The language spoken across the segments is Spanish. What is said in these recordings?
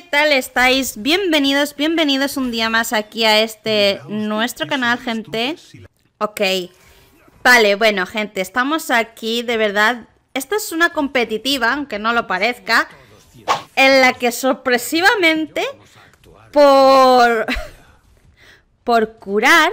¿qué tal estáis? Bienvenidos, bienvenidos un día más aquí a este nuestro canal, gente. Ok, vale, bueno, gente, estamos aquí, de verdad. Esta es una competitiva, aunque no lo parezca, en la que sorpresivamente, por... por curar,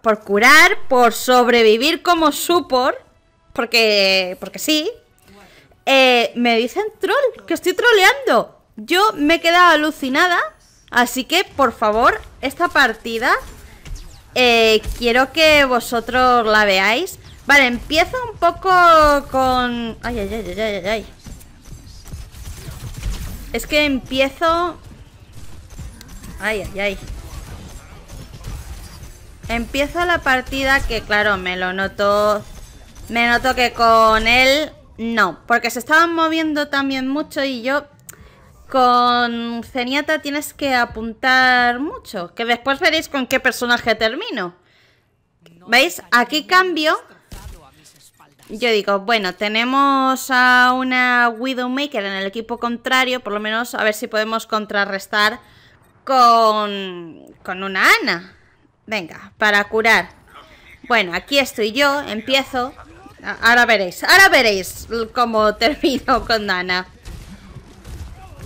por curar, por sobrevivir como support, porque, porque sí, eh, me dicen troll, que estoy troleando. Yo me he quedado alucinada, así que por favor, esta partida eh, quiero que vosotros la veáis. Vale, empiezo un poco con... Ay, ay, ay, ay, ay, ay. Es que empiezo... Ay, ay, ay. Empiezo la partida que, claro, me lo noto... Me noto que con él no, porque se estaban moviendo también mucho y yo con Zenyatta tienes que apuntar mucho, que después veréis con qué personaje termino. ¿Veis? Aquí cambio. Yo digo, bueno, tenemos a una Widowmaker en el equipo contrario, por lo menos a ver si podemos contrarrestar con, con una Ana. Venga, para curar. Bueno, aquí estoy yo, empiezo. Ahora veréis, ahora veréis cómo termino con Ana.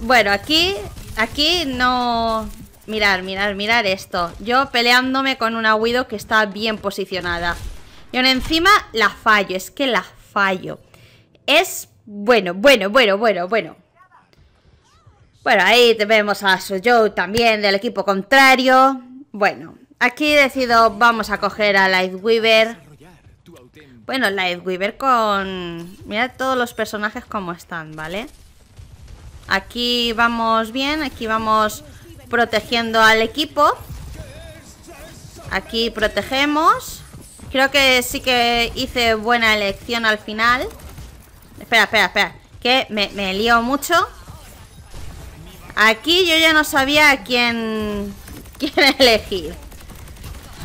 Bueno, aquí, aquí no... Mirar, mirar, mirar esto. Yo peleándome con una Widow que está bien posicionada. Y aún encima la fallo, es que la fallo. Es bueno, bueno, bueno, bueno, bueno. Bueno, ahí vemos a Shojo también del equipo contrario. Bueno, aquí decido vamos a coger a Lightweaver. Bueno, Lightweaver con... Mirad todos los personajes como están, ¿vale? vale Aquí vamos bien, aquí vamos protegiendo al equipo. Aquí protegemos. Creo que sí que hice buena elección al final. Espera, espera, espera. Que me, lío mucho. Aquí yo ya no sabía a quién, quién elegir.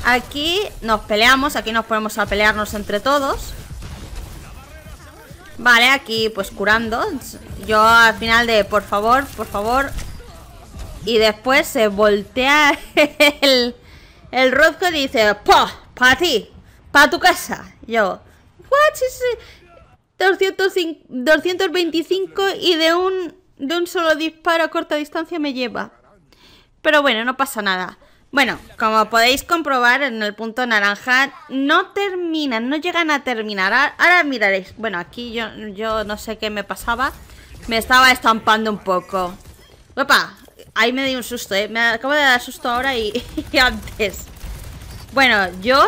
Aquí nos peleamos, aquí nos ponemos a pelearnos entre todos. Vale, aquí pues curando. Yo al final de por favor, por favor. Y después se voltea el, el y dice, ¡Pah! ¡Para ti! ¡Para tu casa! Yo, ¿what? Is 225 y de un, de un solo disparo a corta distancia me lleva. Pero bueno, no pasa nada. Bueno, como podéis comprobar en el punto naranja, no terminan, no llegan a terminar. Ahora, miraréis, bueno, aquí yo, yo no sé qué me pasaba. Me estaba estampando un poco. ¡Opa! Ahí me di un susto, ¿eh? Me acabo de dar susto ahora y, antes. Bueno, yo,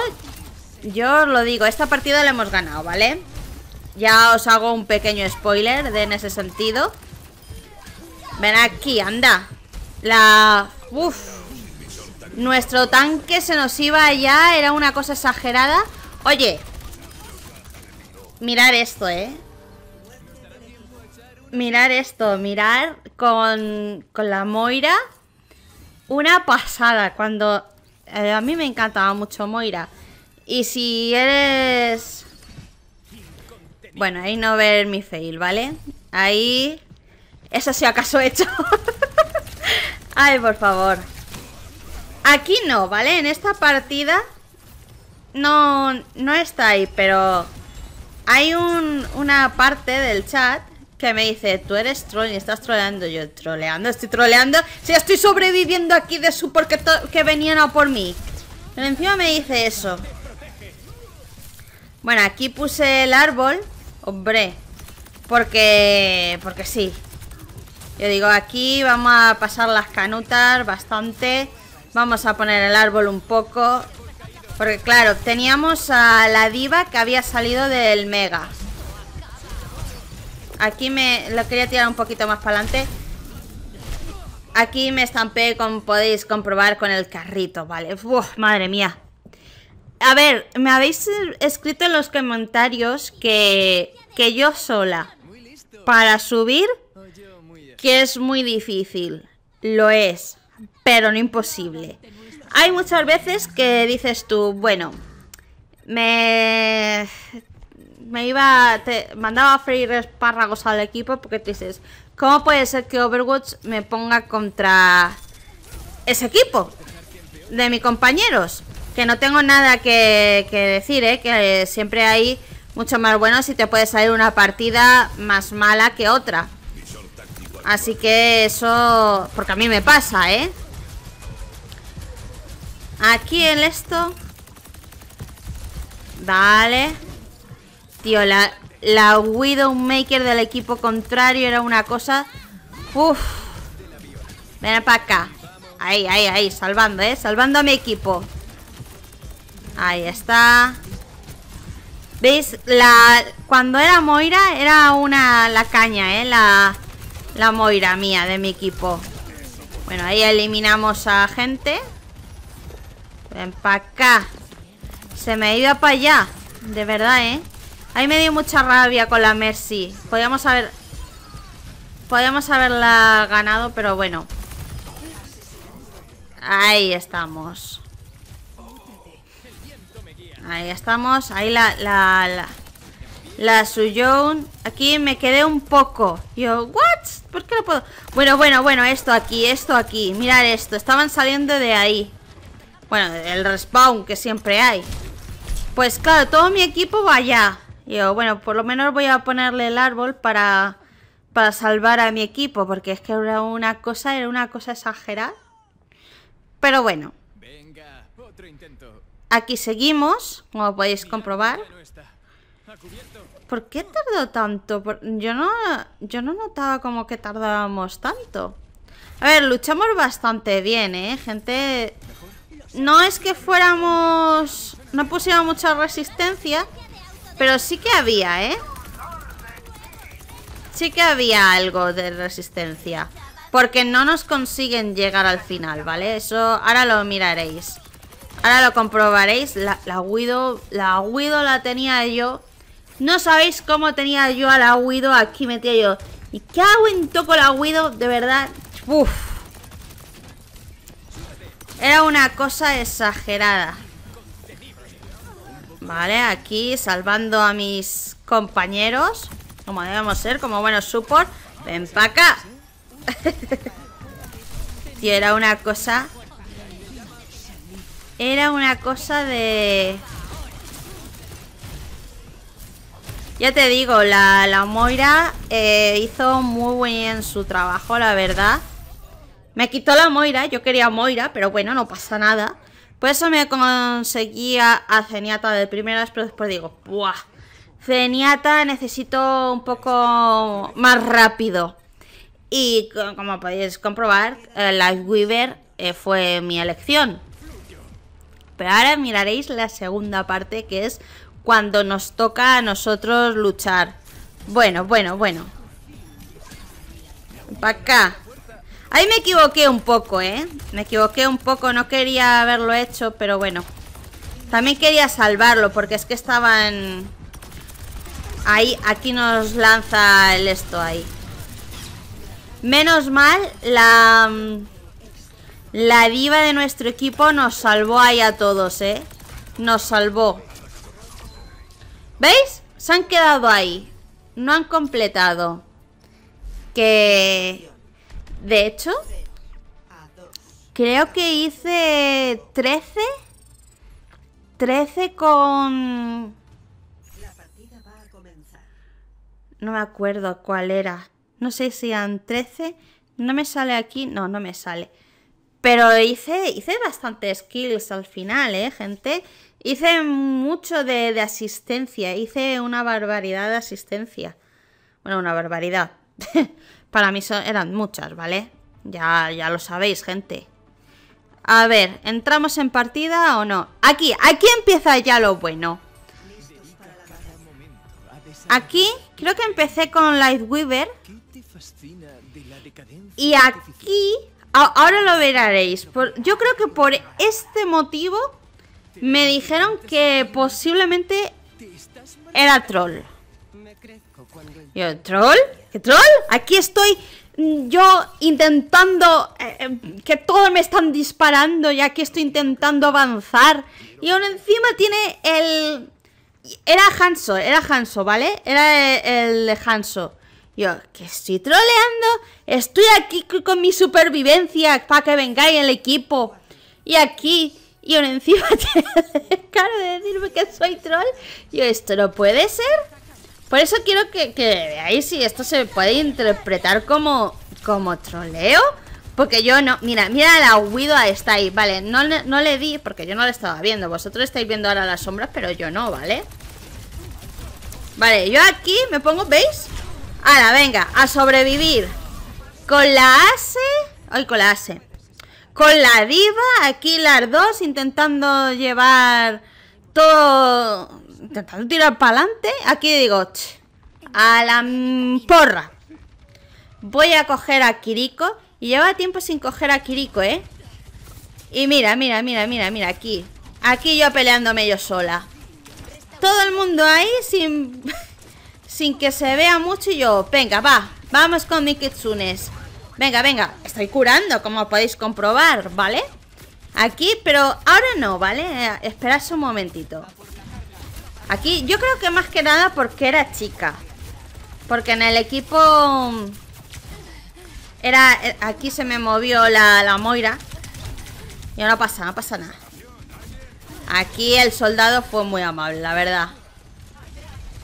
yo lo digo, esta partida la hemos ganado, ¿vale? Ya os hago un pequeño spoiler de en ese sentido. Ven aquí, anda. La... Uf, nuestro tanque se nos iba allá Era una cosa exagerada Oye Mirar esto, eh Mirar esto Mirar con, con la Moira Una pasada Cuando... Eh, a mí me encantaba mucho Moira Y si eres... Bueno, ahí no ver mi fail, ¿vale? Ahí... Eso si acaso he hecho Ay, por favor Aquí no, ¿vale? En esta partida no, no está ahí, pero hay un, una parte del chat que me dice, tú eres troll y estás troleando. Yo troleando, estoy troleando. Si estoy sobreviviendo aquí de su porque que venían a por mí. Pero encima me dice eso. Bueno, aquí puse el árbol. Hombre. Porque. Porque sí. Yo digo, aquí vamos a pasar las canutas bastante. Vamos a poner el árbol un poco. Porque claro, teníamos a la diva que había salido del mega. Aquí me lo quería tirar un poquito más para adelante. Aquí me estampé, como podéis comprobar, con el carrito, ¿vale? madre mía. A ver, me habéis escrito en los comentarios que, que yo sola para subir, que es muy difícil. Lo es pero no imposible. Hay muchas veces que dices tú, bueno, me me iba te mandaba a freír espárragos al equipo porque dices, ¿cómo puede ser que Overwatch me ponga contra ese equipo de mis compañeros? Que no tengo nada que, decir, ¿eh? que siempre hay mucho más bueno si te puede salir una partida más mala que otra. Así que eso, porque a mí me pasa, ¿eh? Aquí en esto. Vale. Tío, la, la Widowmaker del equipo contrario era una cosa... Uf. Ven para acá. Ahí, ahí, ahí. Salvando, ¿eh? Salvando a mi equipo. Ahí está. ¿Veis? La, cuando era Moira, era una la caña, ¿eh? La, la Moira mía de mi equipo. Bueno, ahí eliminamos a gente. Ven para acá. Se me ha ido para allá. De verdad, ¿eh? Ahí me dio mucha rabia con la Mercy. Podíamos haber... Podíamos haberla ganado, pero bueno. Ahí estamos. Ahí estamos. Ahí la... La, la, Aquí me quedé un poco. Yo, ¿what? ¿Por qué no puedo? Bueno, bueno, bueno. Esto aquí, esto aquí. Mirad esto. Estaban saliendo de ahí. Bueno, el respawn que siempre hay. Pues claro, todo mi equipo va allá. Yo, bueno, por lo menos voy a ponerle el árbol para, para salvar a mi equipo, porque es que era una cosa, era una cosa exagerada. Pero bueno. Aquí seguimos, como podéis comprobar. ¿Por qué tardó tanto? Yo no, yo no notaba como que tardábamos tanto. A ver, luchamos bastante bien, ¿eh? Gente no es que fuéramos... No pusimos mucha resistencia, pero sí que había, ¿eh? Sí que había algo de resistencia. Porque no nos consiguen llegar al final, ¿vale? Eso ahora lo miraréis. Ahora lo comprobaréis. La, huido, Guido, la Guido la tenía yo. No sabéis cómo tenía yo a la Guido aquí metía yo. Y qué hago en toco la Guido, de verdad. ¡Uf! Era una cosa exagerada. Vale, aquí salvando a mis compañeros. Como debemos ser, como buenos support. Ven para acá. era una cosa... Era una cosa de... Ya te digo, la, la Moira eh, hizo muy bien su trabajo, la verdad. Me quitó la Moira, yo quería Moira, pero bueno, no pasa nada. Por eso me conseguía a Zenyatta de primeras, pero después digo, ¡buah! Zenyatta necesito un poco más rápido. Y como podéis comprobar, Weaver eh, fue mi elección. Pero ahora miraréis la segunda parte, que es cuando nos toca a nosotros luchar. Bueno, bueno, bueno. Para acá. Ahí me equivoqué un poco, ¿eh? Me equivoqué un poco, no quería haberlo hecho, pero bueno. También quería salvarlo, porque es que estaban... Ahí, aquí nos lanza el esto ahí. Menos mal, la... La diva de nuestro equipo nos salvó ahí a todos, ¿eh? Nos salvó. ¿Veis? Se han quedado ahí. No han completado. Que... De hecho, creo que hice 13. 13 con... No me acuerdo cuál era. No sé si eran 13. No me sale aquí. No, no me sale. Pero hice, hice bastantes kills al final, ¿eh, gente? Hice mucho de, de asistencia. Hice una barbaridad de asistencia. Bueno, una barbaridad. Para mí eran muchas, ¿vale? Ya, ya lo sabéis, gente. A ver, ¿entramos en partida o no? Aquí, aquí empieza ya lo bueno. Aquí creo que empecé con Lightweaver. Y aquí, ahora lo veréis. yo creo que por este motivo me dijeron que posiblemente era troll. el troll? troll? Aquí estoy mm, yo intentando... Eh, em, que todos me están disparando y aquí estoy intentando avanzar. Y aún encima tiene el... Era Hanso, era Hanso, ¿vale? Era el, de Hanso. Yo, que estoy troleando. Estoy aquí con mi supervivencia para que vengáis el equipo. Y aquí, y aún encima tiene cara de decirme que soy troll. Yo, esto no puede ser. Por eso quiero que, que veáis si esto se puede interpretar como, como troleo. Porque yo no... Mira, mira la Widow está ahí, ¿vale? No, no le di porque yo no la estaba viendo. Vosotros estáis viendo ahora las sombras, pero yo no, ¿vale? Vale, yo aquí me pongo, ¿veis? Ahora, venga, a sobrevivir. Con la ASE... Ay, con la ASE. Con la diva, aquí las dos intentando llevar todo intentando tirar para adelante. Aquí digo, a la porra. Voy a coger a Kiriko. Y lleva tiempo sin coger a Kiriko, ¿eh? Y mira, mira, mira, mira, mira, aquí. Aquí yo peleándome yo sola. Todo el mundo ahí sin, sin que se vea mucho y yo, venga, va, vamos con mi Venga, venga, estoy curando, como podéis comprobar, ¿vale? Aquí, pero ahora no, ¿vale? Eh, Espera un momentito. Aquí yo creo que más que nada porque era chica. Porque en el equipo... Mm, era... Eh, aquí se me movió la, la Moira. Y no pasa, no pasa nada. Aquí el soldado fue muy amable, la verdad.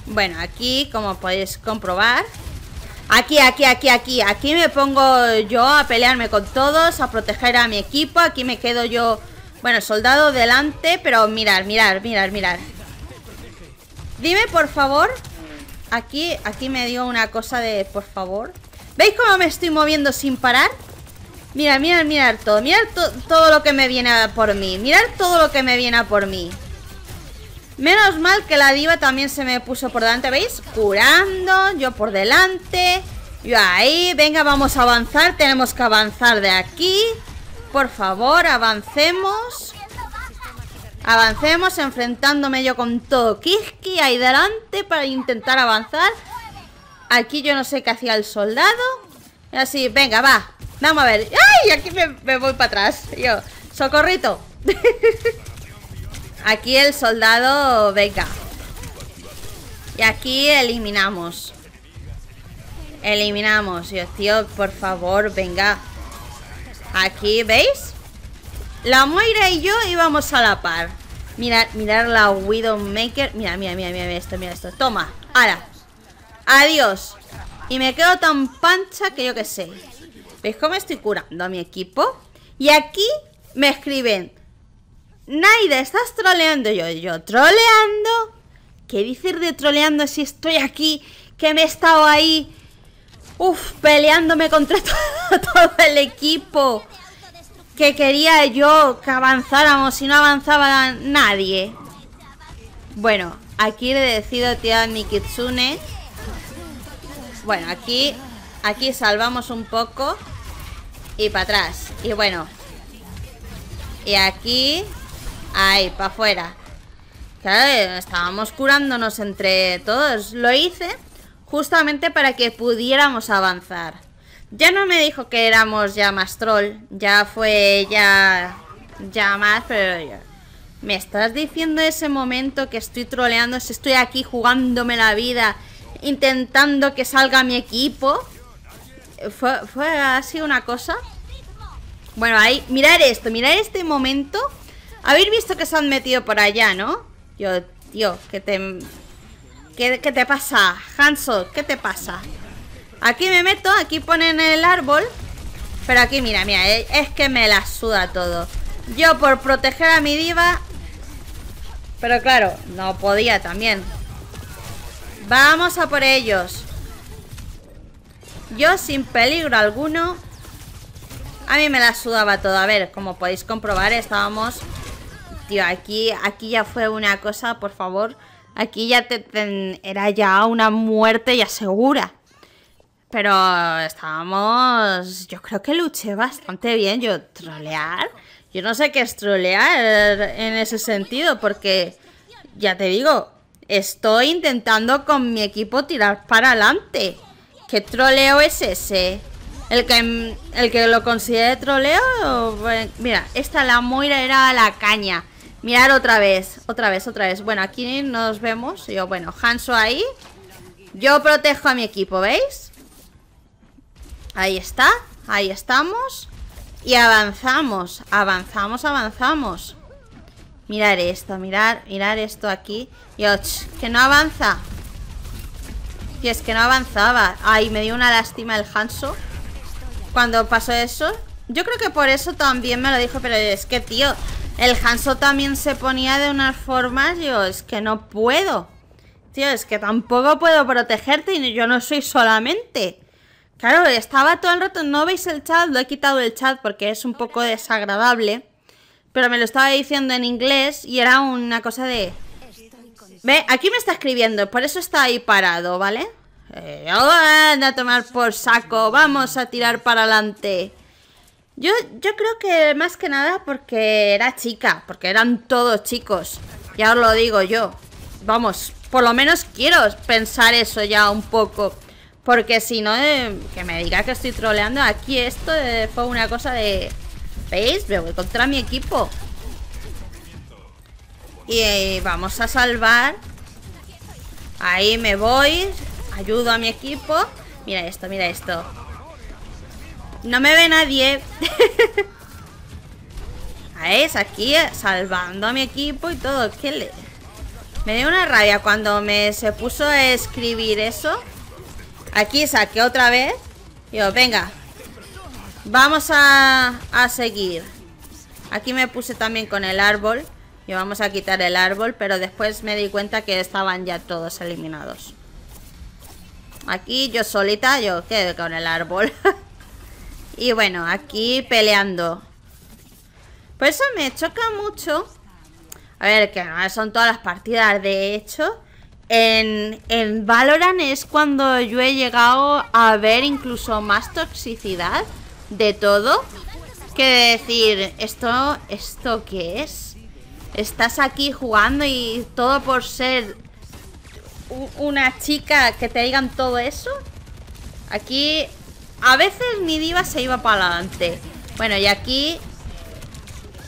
Bueno, aquí, como podéis comprobar... Aquí, aquí, aquí, aquí. Aquí me pongo yo a pelearme con todos, a proteger a mi equipo. Aquí me quedo yo, bueno, soldado delante. Pero mirar, mirar, mirar, mirar. Dime, por favor. Aquí, aquí me dio una cosa de por favor. ¿Veis cómo me estoy moviendo sin parar? mira mira mira todo. Mirad todo lo que me viene a por mí. Mira todo lo que me viene a por mí. Menos mal que la diva también se me puso por delante, ¿veis? Curando, yo por delante. Yo ahí, venga, vamos a avanzar. Tenemos que avanzar de aquí. Por favor, avancemos. Avancemos enfrentándome yo con todo Kiski ahí delante para intentar avanzar. Aquí yo no sé qué hacía el soldado. Así, venga, va. Vamos a ver. ¡Ay! Aquí me, voy para atrás. Yo, socorrito. aquí el soldado, venga. Y aquí eliminamos. Eliminamos. Dios, tío, por favor, venga. Aquí, ¿veis? La Moira y yo íbamos a la par. Mirar, mirar la Widowmaker. Mira, mira, mira, mira esto, mira esto. Toma, ahora. Adiós. Y me quedo tan pancha que yo qué sé. ¿Veis cómo estoy curando a mi equipo? Y aquí me escriben. Naida, estás troleando. Yo, yo, troleando. ¿Qué decir de troleando si estoy aquí? Que me he estado ahí. Uf, peleándome contra todo el equipo que quería yo que avanzáramos si no avanzaba nadie. Bueno, aquí le decido tirar a Nikitsune. Bueno, aquí, aquí salvamos un poco y para atrás. Y bueno, y aquí, ahí, para afuera. estábamos curándonos entre todos. Lo hice justamente para que pudiéramos avanzar. Ya no me dijo que éramos ya más troll. Ya fue ya... Ya más, pero... ¿Me estás diciendo ese momento que estoy troleando? Si estoy aquí jugándome la vida, intentando que salga mi equipo. ¿Fue, así una cosa? Bueno, ahí... Mirad esto, mirad este momento. Habéis visto que se han metido por allá, ¿no? Yo, tío, que te... ¿Qué, ¿Qué, te pasa? Hansel, ¿qué te pasa? Aquí me meto, aquí ponen el árbol Pero aquí, mira, mira eh, Es que me la suda todo Yo por proteger a mi diva Pero claro, no podía también Vamos a por ellos Yo sin peligro alguno A mí me la sudaba todo A ver, como podéis comprobar Estábamos Tío, aquí, aquí ya fue una cosa, por favor Aquí ya te, era ya una muerte ya segura pero estábamos. Yo creo que luché bastante bien. Yo, trolear. Yo no sé qué es trolear en ese sentido, porque ya te digo, estoy intentando con mi equipo tirar para adelante. ¿Qué troleo es ese? El que, el que lo considere troleo. mira, esta la moira era la caña. Mirar otra vez, otra vez, otra vez. Bueno, aquí nos vemos. Yo, bueno, Hanso ahí. Yo protejo a mi equipo, ¿veis? Ahí está, ahí estamos Y avanzamos, avanzamos, avanzamos Mirar esto, mirar, mirar esto aquí Y que no avanza Y es que no avanzaba Ay, me dio una lástima el Hanso Cuando pasó eso Yo creo que por eso también me lo dijo Pero es que, tío, el Hanso también se ponía de unas formas Yo, es que no puedo Tío, es que tampoco puedo protegerte Y yo no soy solamente Claro, estaba todo el rato, no veis el chat, lo he quitado el chat porque es un poco desagradable. Pero me lo estaba diciendo en inglés y era una cosa de... Ve, aquí me está escribiendo, por eso está ahí parado, ¿vale? Eh, oh, a tomar por saco, vamos a tirar para adelante. Yo, yo creo que más que nada porque era chica, porque eran todos chicos. Ya os lo digo yo. Vamos, por lo menos quiero pensar eso ya un poco. Porque si no, eh, que me diga que estoy troleando. Aquí esto fue una cosa de... ¿Veis? Me voy contra mi equipo. Y eh, vamos a salvar. Ahí me voy. Ayudo a mi equipo. Mira esto, mira esto. No me ve nadie. Es aquí eh, salvando a mi equipo y todo. le... Me dio una rabia cuando me se puso a escribir eso. Aquí saqué otra vez. Yo, venga. Vamos a, seguir. Aquí me puse también con el árbol. Y vamos a quitar el árbol, pero después me di cuenta que estaban ya todos eliminados. Aquí yo solita, yo quedé con el árbol. y bueno, aquí peleando. Por eso me choca mucho. A ver, que no son todas las partidas, de hecho. En, en Valorant es cuando yo he llegado a ver incluso más toxicidad de todo que decir, ¿esto, esto qué es? Estás aquí jugando y todo por ser una chica que te digan todo eso. Aquí a veces mi diva se iba para adelante. Bueno, y aquí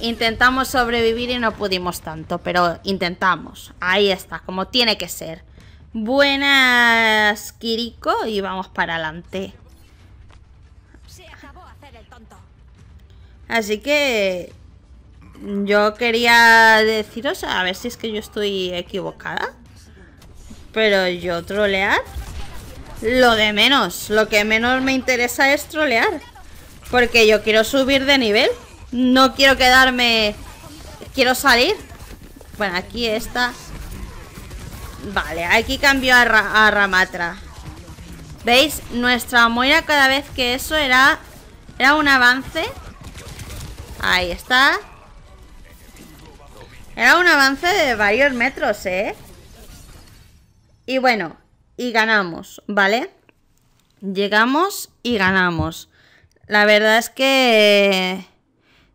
Intentamos sobrevivir y no pudimos tanto, pero intentamos. Ahí está, como tiene que ser. Buenas, Kiriko, y vamos para adelante. Así que yo quería deciros, a ver si es que yo estoy equivocada. Pero yo trolear, lo de menos, lo que menos me interesa es trolear. Porque yo quiero subir de nivel. No quiero quedarme Quiero salir Bueno, aquí está Vale, aquí cambio a, a Ramatra ¿Veis? Nuestra moira cada vez que eso era Era un avance Ahí está Era un avance de varios metros, ¿eh? Y bueno, y ganamos, ¿vale? Llegamos y ganamos La verdad es que...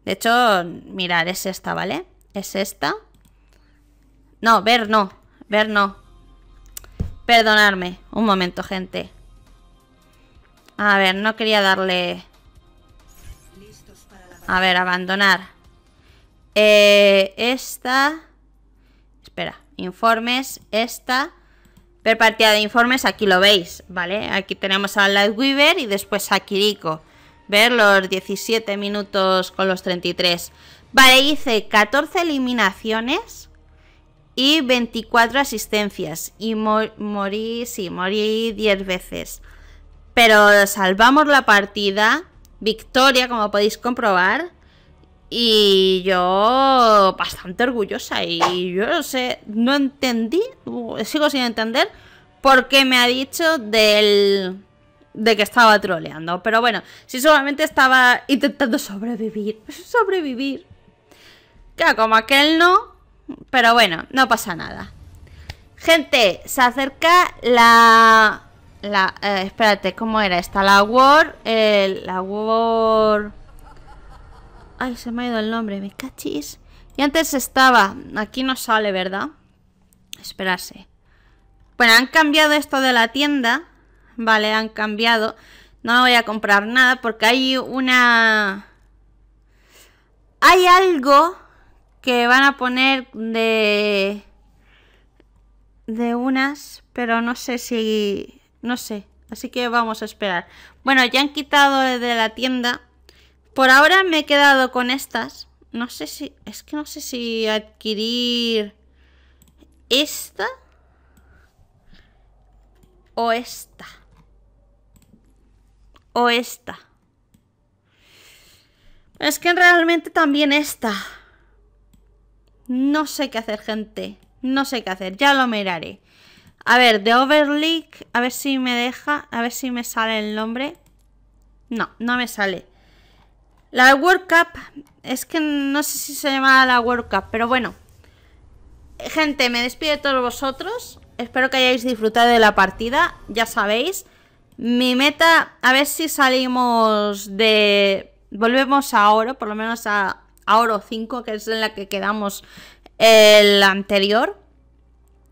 De hecho, mirar, es esta, ¿vale? Es esta. No, ver no. Ver no. Perdonadme. Un momento, gente. A ver, no quería darle... A ver, abandonar. Eh, esta... Espera, informes, esta... Ver partida de informes, aquí lo veis, ¿vale? Aquí tenemos a Lightweaver y después a Kiriko ver los 17 minutos con los 33. Vale, hice 14 eliminaciones y 24 asistencias. Y morí, sí, morí 10 veces. Pero salvamos la partida. Victoria, como podéis comprobar. Y yo bastante orgullosa. Y yo no sé, no entendí, sigo sin entender por qué me ha dicho del de que estaba troleando. Pero bueno, si solamente estaba intentando sobrevivir. Sobrevivir. Que como aquel no. Pero bueno, no pasa nada. Gente, se acerca la... La... Eh, espérate, ¿cómo era esta? La War... El. la War... Ay, se me ha ido el nombre, me cachis. Y antes estaba... Aquí no sale, ¿verdad? Esperarse. Bueno, han cambiado esto de la tienda Vale, han cambiado. No voy a comprar nada porque hay una... Hay algo que van a poner de... De unas, pero no sé si... No sé. Así que vamos a esperar. Bueno, ya han quitado de la tienda. Por ahora me he quedado con estas. No sé si... Es que no sé si adquirir... Esta o esta o esta. es que realmente también esta. No sé qué hacer, gente. No sé qué hacer. Ya lo miraré. A ver, de Overleak. A ver si me deja. A ver si me sale el nombre. No, no me sale. La World Cup. Es que no sé si se llama la World Cup. Pero bueno. Gente, me despido de todos vosotros. Espero que hayáis disfrutado de la partida. Ya sabéis. Mi meta, a ver si salimos de... Volvemos a oro, por lo menos a, oro 5, que es en la que quedamos el anterior.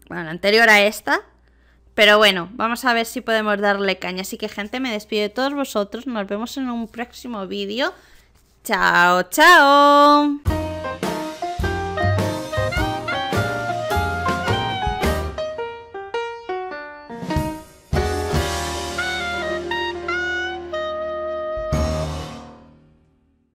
Bueno, el anterior a esta. Pero bueno, vamos a ver si podemos darle caña. Así que gente, me despido de todos vosotros. Nos vemos en un próximo vídeo. Chao, chao.